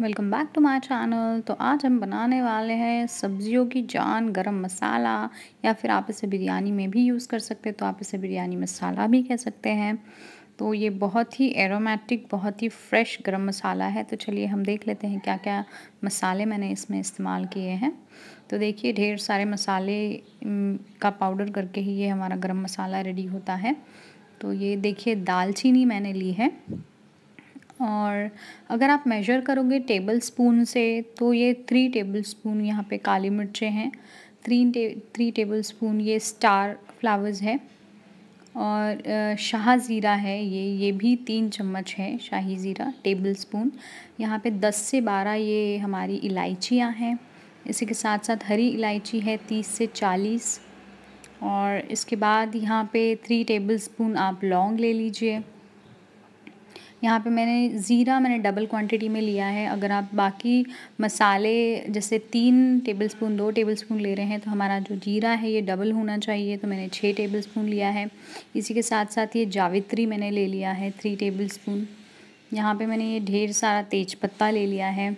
welcome back to my channel तो आज हम बनाने वाले हैं सब्जियों की जान गरम मसाला या फिर आप इसे बिरयानी में भी यूज़ कर सकते हैं तो आप इसे बिरयानी मसाला भी कह सकते हैं तो ये बहुत ही एरोमेटिक बहुत ही फ्रेश गरम मसाला है तो चलिए हम देख लेते हैं क्या क्या मसाले मैंने इसमें इस्तेमाल किए हैं तो देखिए ढेर सारे मसाले का पाउडर करके ही ये हमारा गर्म मसाला रेडी होता है तो ये देखिए दालचीनी मैंने ली है और अगर आप मेजर करोगे टेबल स्पून से तो ये थ्री टेबल स्पून यहाँ पे काली मिर्चें हैं थ्री टे थ्री टेबल स्पून ये स्टार फ्लावर्स है और शाह ज़ीरा है ये ये भी तीन चम्मच है शाही ज़ीरा टेबल स्पून यहाँ पे दस से बारह ये हमारी इलायचियाँ हैं इसी के साथ साथ हरी इलायची है तीस से चालीस और इसके बाद यहाँ पे थ्री टेबल स्पून आप लौंग ले लीजिए यहाँ पे मैंने ज़ीरा मैंने डबल क्वांटिटी में लिया है अगर आप बाकी मसाले जैसे तीन टेबलस्पून दो टेबलस्पून ले रहे हैं तो हमारा जो जीरा है ये डबल होना चाहिए तो मैंने छः टेबलस्पून लिया है इसी के साथ साथ ये जावित्री मैंने ले लिया है थ्री टेबल स्पून यहाँ मैंने ये ढेर सारा तेज ले लिया है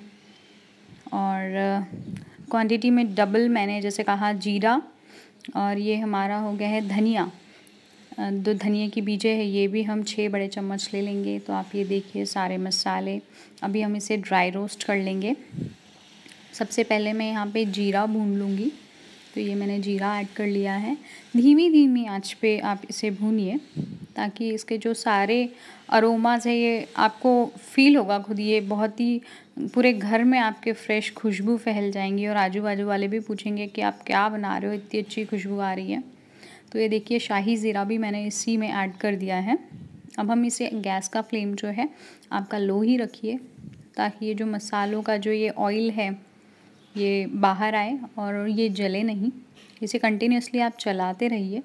और क्वांटिटी में डबल मैंने जैसे कहा जीरा और ये हमारा हो गया है धनिया दो धनिया की बीजे है ये भी हम छः बड़े चम्मच ले लेंगे तो आप ये देखिए सारे मसाले अभी हम इसे ड्राई रोस्ट कर लेंगे सबसे पहले मैं यहाँ पे जीरा भून लूँगी तो ये मैंने जीरा ऐड कर लिया है धीमी धीमी आँच पे आप इसे भूनिए ताकि इसके जो सारे अरोमाज है ये आपको फील होगा खुद ये बहुत ही पूरे घर में आपके फ्रेश खुशबू फैल जाएंगी और आजू बाजू वाले भी पूछेंगे कि आप क्या बना रहे हो इतनी अच्छी खुशबू आ रही है तो ये देखिए शाही ज़ीरा भी मैंने इसी में ऐड कर दिया है अब हम इसे गैस का फ्लेम जो है आपका लो ही रखिए ताकि ये जो मसालों का जो ये ऑयल है ये बाहर आए और ये जले नहीं इसे कंटिन्यूसली आप चलाते रहिए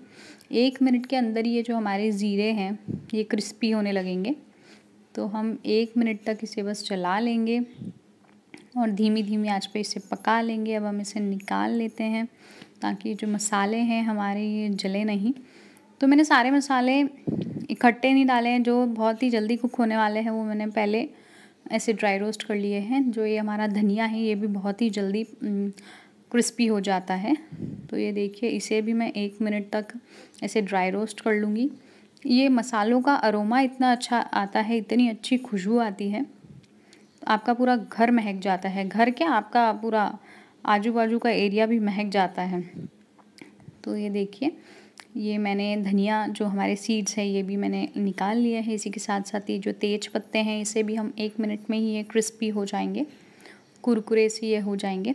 एक मिनट के अंदर ये जो हमारे ज़ीरे हैं ये क्रिस्पी होने लगेंगे तो हम एक मिनट तक इसे बस चला लेंगे और धीमी धीमी आँच पे इसे पका लेंगे अब हम इसे निकाल लेते हैं ताकि जो मसाले हैं हमारे ये जले नहीं तो मैंने सारे मसाले इकट्ठे नहीं डाले हैं जो बहुत ही जल्दी कुक होने वाले हैं वो मैंने पहले ऐसे ड्राई रोस्ट कर लिए हैं जो ये हमारा धनिया है ये भी बहुत ही जल्दी क्रिस्पी हो जाता है तो ये देखिए इसे भी मैं एक मिनट तक ऐसे ड्राई रोस्ट कर लूँगी ये मसालों का अरोमा इतना अच्छा आता है इतनी अच्छी खुशबू आती है आपका पूरा घर महक जाता है घर क्या आपका पूरा आजू बाजू का एरिया भी महक जाता है तो ये देखिए ये मैंने धनिया जो हमारे सीड्स है ये भी मैंने निकाल लिया है इसी के साथ साथ ये जो तेज पत्ते हैं इसे भी हम एक मिनट में ही ये क्रिस्पी हो जाएंगे कुरकुरे से ये हो जाएंगे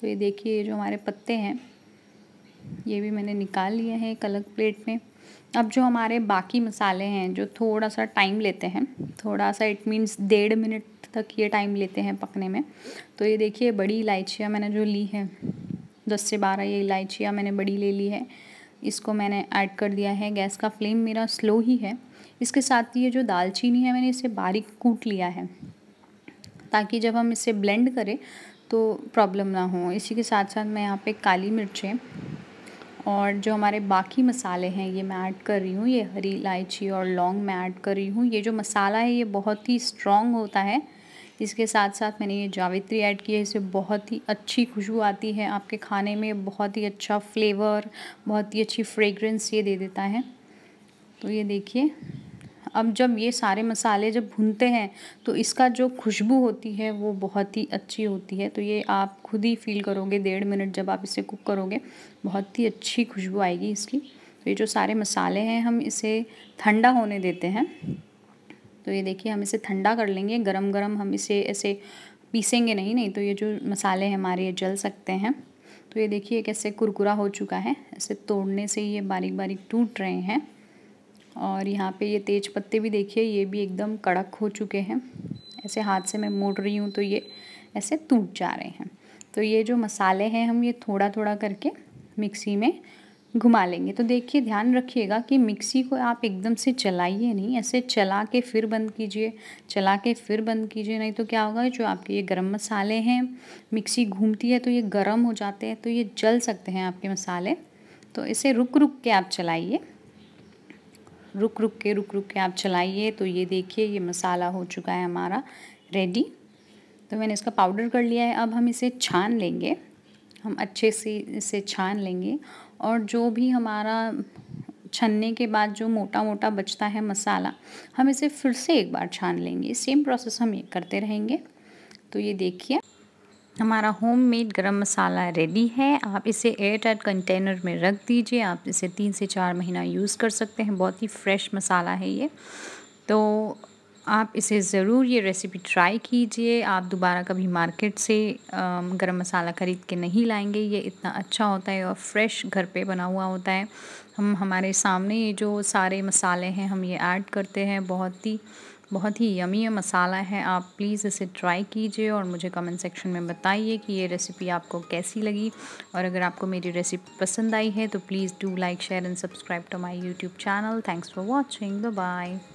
तो ये देखिए ये जो हमारे पत्ते हैं ये भी मैंने निकाल लिए हैं एक अलग प्लेट में अब जो हमारे बाकी मसाले हैं जो थोड़ा सा टाइम लेते हैं थोड़ा सा इट मीन्स डेढ़ मिनट तक ये टाइम लेते हैं पकने में तो ये देखिए बड़ी इलायचियाँ मैंने जो ली है दस से बारह ये इलायचियाँ मैंने बड़ी ले ली है इसको मैंने ऐड कर दिया है गैस का फ्लेम मेरा स्लो ही है इसके साथ ये जो दालचीनी है मैंने इसे बारीक कूट लिया है ताकि जब हम इसे ब्लेंड करें तो प्रॉब्लम ना हो इसी के साथ साथ मैं यहाँ पे काली मिर्चें और जो हमारे बाकी मसाले हैं ये मैं ऐड कर रही हूँ ये हरी इलायची और लौंग मैं ऐड कर रही हूँ ये जो मसाला है ये बहुत ही स्ट्रॉन्ग होता है इसके साथ साथ मैंने ये जावित्री ऐड की है इससे बहुत ही अच्छी खुशबू आती है आपके खाने में बहुत ही अच्छा फ्लेवर बहुत ही अच्छी फ्रेगरेंस ये दे देता है तो ये देखिए अब जब ये सारे मसाले जब भूनते हैं तो इसका जो खुशबू होती है वो बहुत ही अच्छी होती है तो ये आप खुद ही फील करोगे डेढ़ मिनट जब आप इसे कुक करोगे बहुत ही अच्छी खुशबू आएगी इसकी तो ये जो सारे मसाले हैं हम इसे ठंडा होने देते हैं तो ये देखिए हम इसे ठंडा कर लेंगे गरम गरम हम इसे ऐसे पीसेंगे नहीं नहीं तो ये जो मसाले हैं हमारे ये जल सकते हैं तो ये देखिए कैसे कुरकुरा हो चुका है ऐसे तोड़ने से ये बारीक बारीक टूट रहे हैं और यहाँ पे ये तेज पत्ते भी देखिए ये भी एकदम कड़क हो चुके हैं ऐसे हाथ से मैं मोड़ रही हूँ तो ये ऐसे टूट जा रहे हैं तो ये जो मसाले हैं हम ये थोड़ा थोड़ा करके मिक्सी में घुमा लेंगे तो देखिए ध्यान रखिएगा कि मिक्सी को आप एकदम से चलाइए नहीं ऐसे चला के फिर बंद कीजिए चला के फिर बंद कीजिए नहीं तो क्या होगा जो आपके ये गरम मसाले हैं मिक्सी घूमती है तो ये गरम हो जाते हैं तो ये जल सकते हैं आपके मसाले तो इसे रुक रुक के आप चलाइए रुक रुक के रुक रुक के आप चलाइए तो ये देखिए ये मसाला हो चुका है हमारा रेडी तो मैंने इसका पाउडर कर लिया है अब हम इसे छान लेंगे हम अच्छे से इसे छान लेंगे और जो भी हमारा छनने के बाद जो मोटा मोटा बचता है मसाला हम इसे फिर से एक बार छान लेंगे सेम प्रोसेस हम ये करते रहेंगे तो ये देखिए हमारा होममेड गरम मसाला रेडी है आप इसे एयर टाइट कंटेनर में रख दीजिए आप इसे तीन से चार महीना यूज़ कर सकते हैं बहुत ही फ्रेश मसाला है ये तो आप इसे ज़रूर ये रेसिपी ट्राई कीजिए आप दोबारा कभी मार्केट से गरम मसाला ख़रीद के नहीं लाएंगे ये इतना अच्छा होता है और फ्रेश घर पे बना हुआ होता है हम हमारे सामने ये जो सारे मसाले हैं हम ये ऐड करते हैं बहुत ही बहुत ही यमी मसाला है आप प्लीज़ इसे ट्राई कीजिए और मुझे कमेंट सेक्शन में बताइए कि ये रेसिपी आपको कैसी लगी और अगर आपको मेरी रेसिपी पसंद आई है तो please do like share and subscribe to my YouTube channel thanks for watching bye